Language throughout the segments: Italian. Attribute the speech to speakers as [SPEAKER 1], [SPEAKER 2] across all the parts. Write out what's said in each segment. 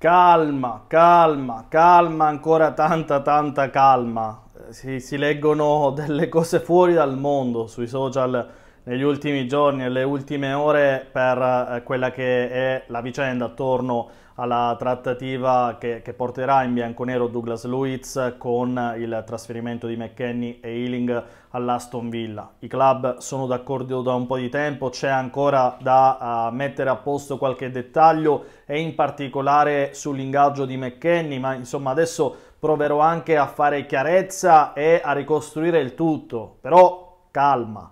[SPEAKER 1] Calma, calma, calma, ancora tanta, tanta calma. Eh, si, si, leggono delle cose fuori dal mondo sui social negli ultimi giorni e le ultime ore per eh, quella che è la vicenda attorno alla trattativa che, che porterà in bianconero Douglas Luiz con il trasferimento di McKenny e Ealing all'Aston Villa. I club sono d'accordo da un po' di tempo, c'è ancora da uh, mettere a posto qualche dettaglio e in particolare sull'ingaggio di McKenny, ma insomma adesso proverò anche a fare chiarezza e a ricostruire il tutto, però calma.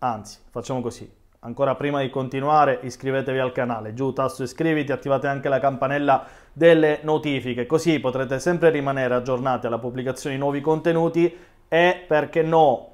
[SPEAKER 1] Anzi, facciamo così. Ancora prima di continuare iscrivetevi al canale, giù tasto iscriviti, attivate anche la campanella delle notifiche, così potrete sempre rimanere aggiornati alla pubblicazione di nuovi contenuti e perché no,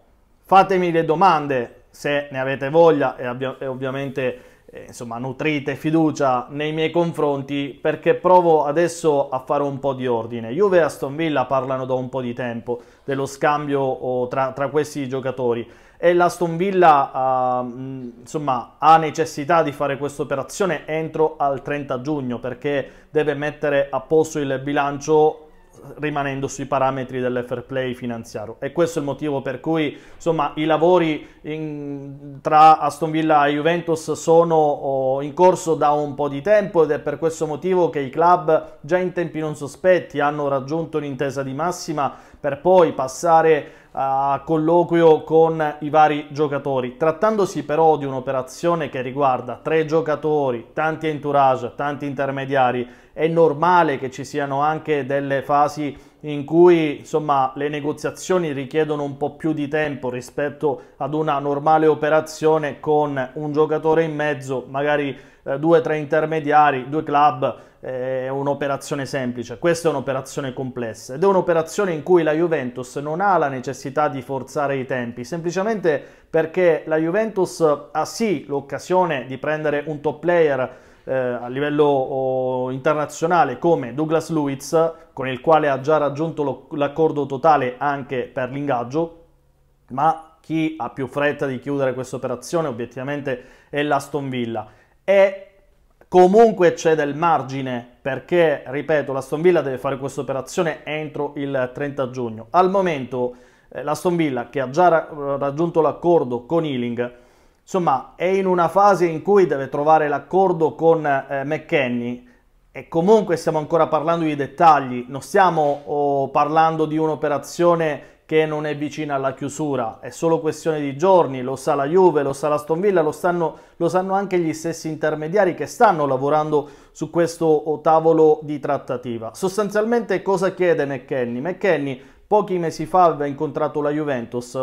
[SPEAKER 1] fatemi le domande se ne avete voglia e, e ovviamente eh, insomma, nutrite fiducia nei miei confronti perché provo adesso a fare un po' di ordine. Juve e Aston Villa parlano da un po' di tempo dello scambio tra, tra questi giocatori e l'Aston Villa uh, insomma, ha necessità di fare questa operazione entro al 30 giugno perché deve mettere a posto il bilancio rimanendo sui parametri del fair play finanziario e questo è il motivo per cui insomma, i lavori in, tra Aston Villa e Juventus sono oh, in corso da un po' di tempo ed è per questo motivo che i club già in tempi non sospetti hanno raggiunto un'intesa di massima per poi passare uh, colloquio con i vari giocatori. Trattandosi però di un'operazione che riguarda tre giocatori, tanti entourage, tanti intermediari, è normale che ci siano anche delle fasi in cui insomma, le negoziazioni richiedono un po' più di tempo rispetto ad una normale operazione con un giocatore in mezzo, magari eh, due o tre intermediari, due club è un'operazione semplice, questa è un'operazione complessa ed è un'operazione in cui la Juventus non ha la necessità di forzare i tempi, semplicemente perché la Juventus ha sì l'occasione di prendere un top player eh, a livello oh, internazionale come Douglas Luiz, con il quale ha già raggiunto lo, l'accordo totale anche per l'ingaggio, ma chi ha più fretta di chiudere questa operazione obiettivamente è l'Aston Villa. E comunque c'è del margine perché, ripeto, l'Aston Villa deve fare questa operazione entro il 30 giugno. Al momento eh, l'Aston Villa, che ha già ra raggiunto l'accordo con Ealing, insomma è in una fase in cui deve trovare l'accordo con eh, McKenny e comunque stiamo ancora parlando di dettagli, non stiamo oh, parlando di un'operazione che non è vicina alla chiusura, è solo questione di giorni, lo sa la Juve, lo sa la Stonvilla, lo, stanno, lo sanno anche gli stessi intermediari che stanno lavorando su questo tavolo di trattativa. Sostanzialmente cosa chiede McKenny? McKenny pochi mesi fa aveva incontrato la Juventus,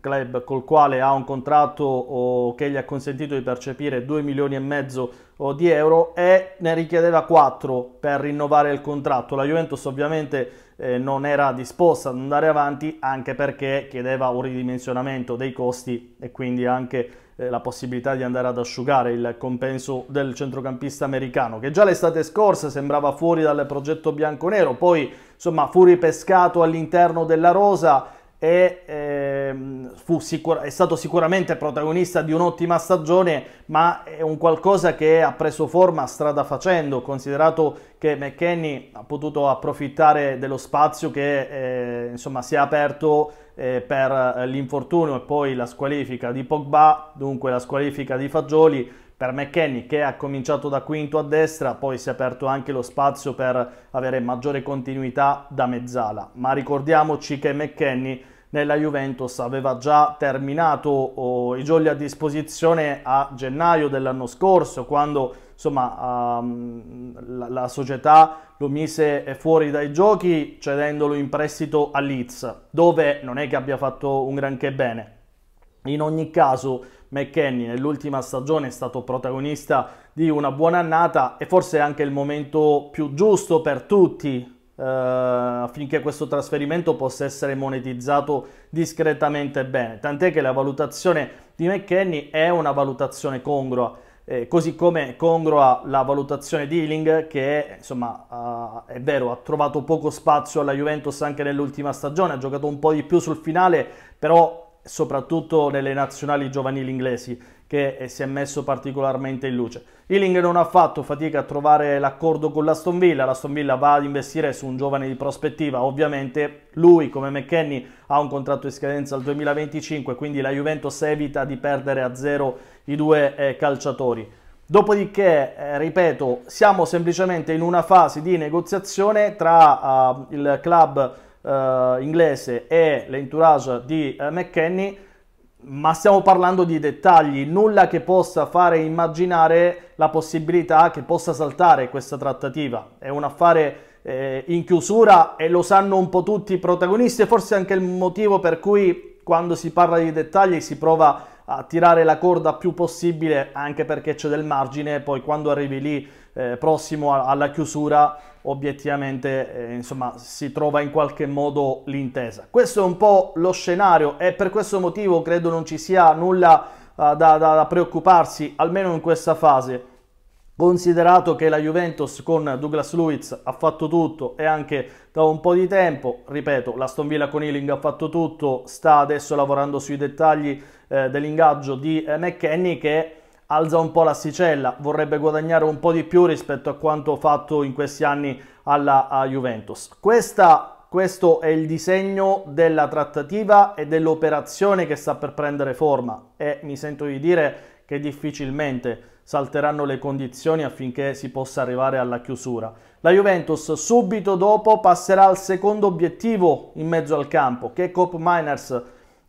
[SPEAKER 1] club col quale ha un contratto che gli ha consentito di percepire 2 milioni e mezzo oh, di euro e ne richiedeva 4 per rinnovare il contratto. La Juventus ovviamente eh, non era disposta ad andare avanti anche perché chiedeva un ridimensionamento dei costi e quindi anche eh, la possibilità di andare ad asciugare il compenso del centrocampista americano che già l'estate scorsa sembrava fuori dal progetto bianco-nero, poi insomma fu ripescato all'interno della rosa e eh, Ehm, sicur- è stato sicuramente protagonista di un'ottima stagione, ma è un qualcosa che ha preso forma strada facendo, considerato che McKenny ha potuto approfittare dello spazio che eh, insomma, si è aperto eh, per l'infortunio e poi la squalifica di Pogba, dunque la squalifica di Fagioli, per McKenny che ha cominciato da quinto a destra, poi si è aperto anche lo spazio per avere maggiore continuità da mezzala. Ma ricordiamoci che McKenny nella Juventus aveva già terminato oh, i giochi a disposizione a gennaio dell'anno scorso, quando insomma, um, la, la, società lo mise fuori dai giochi cedendolo in prestito a Leeds, dove non è che abbia fatto un granché bene. In ogni caso, McKenny nell'ultima stagione è stato protagonista di una buona annata e forse è anche il momento più giusto per tutti eh, affinché questo trasferimento possa essere monetizzato discretamente bene. Tant'è che la valutazione di McKenny è una valutazione congrua, eh, così come congrua la valutazione di Ealing che insomma uh, è vero ha trovato poco spazio alla Juventus anche nell'ultima stagione, ha giocato un po' di più sul finale, però soprattutto nelle nazionali giovanili inglesi, che eh, si è messo particolarmente in luce. Ealing non ha fatto fatica a trovare l'accordo con l'Aston Villa, l'Aston Villa va ad investire su un giovane di prospettiva, ovviamente lui come McKenny ha un contratto di scadenza al 2025, quindi la Juventus evita di perdere a zero i due eh, calciatori. Dopodiché, eh, ripeto, siamo semplicemente in una fase di negoziazione tra eh, il club eh, inglese e l'entourage di eh, McKenny, ma stiamo parlando di dettagli, nulla che possa fare immaginare la possibilità che possa saltare questa trattativa. È un affare eh, in chiusura e lo sanno un po' tutti i protagonisti e forse anche il motivo per cui quando si parla di dettagli si prova a tirare la corda più possibile anche perché c'è del margine, poi quando arrivi lì eh, prossimo alla chiusura obiettivamente eh, insomma, si trova in qualche modo l'intesa. Questo è un po' lo scenario e per questo motivo credo non ci sia nulla uh, da, da, da preoccuparsi, almeno in questa fase. Considerato che la Juventus con Douglas Luiz ha fatto tutto e anche da un po' di tempo, ripeto, la Stonvilla con Ealing ha fatto tutto, sta adesso lavorando sui dettagli eh, dell'ingaggio di eh, McKenny che alza un po' l'asticella, vorrebbe guadagnare un po' di più rispetto a quanto fatto in questi anni alla Juventus. Questa, questo è il disegno della trattativa e dell'operazione che sta per prendere forma e mi sento di dire che difficilmente salteranno le condizioni affinché si possa arrivare alla chiusura. La Juventus subito dopo passerà al secondo obiettivo in mezzo al campo, che è Cop Miners.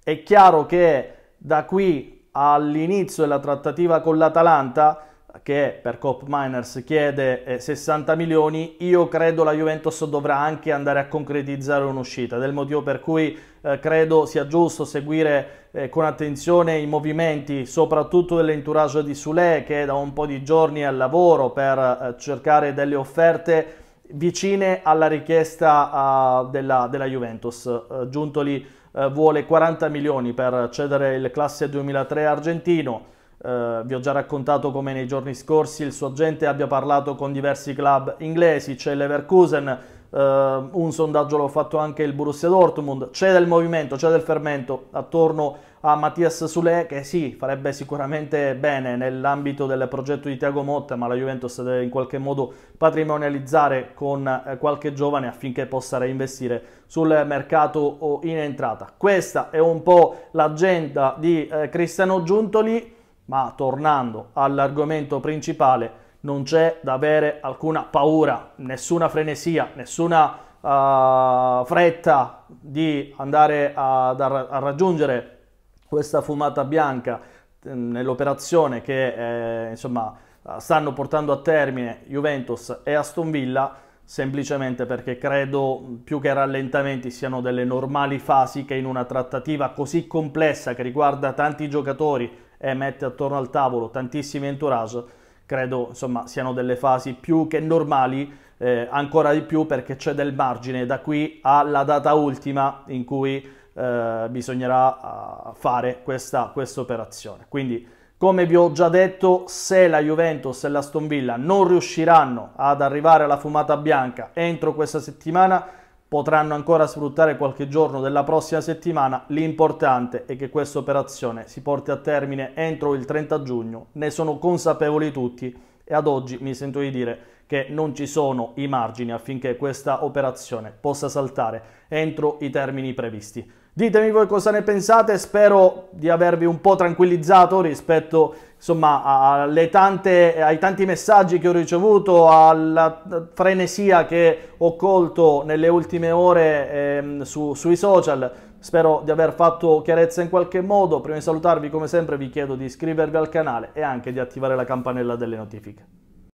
[SPEAKER 1] È chiaro che da qui all'inizio della trattativa con l'Atalanta, che per Cop Miners chiede 60 eh, milioni, io credo la Juventus dovrà anche andare a concretizzare un'uscita, del motivo per cui eh, credo sia giusto seguire eh, con attenzione i movimenti, soprattutto dell'entourage di Sule che da un po' di giorni al lavoro per eh, cercare delle offerte vicine alla richiesta ah, della, della, Juventus. Eh, Giuntoli lì eh, vuole 40 milioni per cedere il classe 2003 argentino. Eh, vi ho già raccontato come nei giorni scorsi il suo agente abbia parlato con diversi club inglesi, c'è l'Everkusen Uh, un sondaggio l'ho fatto anche il Borussia Dortmund, c'è del movimento, c'è del fermento attorno a Mattias Sule che sì, farebbe sicuramente bene nell'ambito del progetto di Tiago Motta, ma la Juventus deve in qualche modo patrimonializzare con eh, qualche giovane affinché possa reinvestire sul mercato o in entrata. Questa è un po' l'agenda di eh, Cristiano Giuntoli, ma tornando all'argomento principale, non c'è da avere alcuna paura, nessuna frenesia, nessuna uh, fretta di andare a, a raggiungere questa fumata bianca ehm, nell'operazione che eh, insomma, stanno portando a termine Juventus e Aston Villa semplicemente perché credo più che rallentamenti siano delle normali fasi che in una trattativa così complessa che riguarda tanti giocatori e mette attorno al tavolo tantissimi entourage credo insomma, siano delle fasi più che normali, eh, ancora di più perché c'è del margine da qui alla data ultima in cui eh, bisognerà eh, fare questa quest operazione. Quindi, come vi ho già detto, se la Juventus e la Stonvilla non riusciranno ad arrivare alla fumata bianca entro questa settimana, potranno ancora sfruttare qualche giorno della prossima settimana, l'importante è che questa operazione si porti a termine entro il 30 giugno, ne sono consapevoli tutti e ad oggi mi sento di dire che non ci sono i margini affinché questa operazione possa saltare entro i termini previsti. Ditemi voi cosa ne pensate, spero di avervi un po' tranquillizzato rispetto insomma, tante, ai tanti messaggi che ho ricevuto, alla frenesia che ho colto nelle ultime ore ehm, su, sui social. Spero di aver fatto chiarezza in qualche modo. Prima di salutarvi, come sempre, vi chiedo di iscrivervi al canale e anche di attivare la campanella delle notifiche.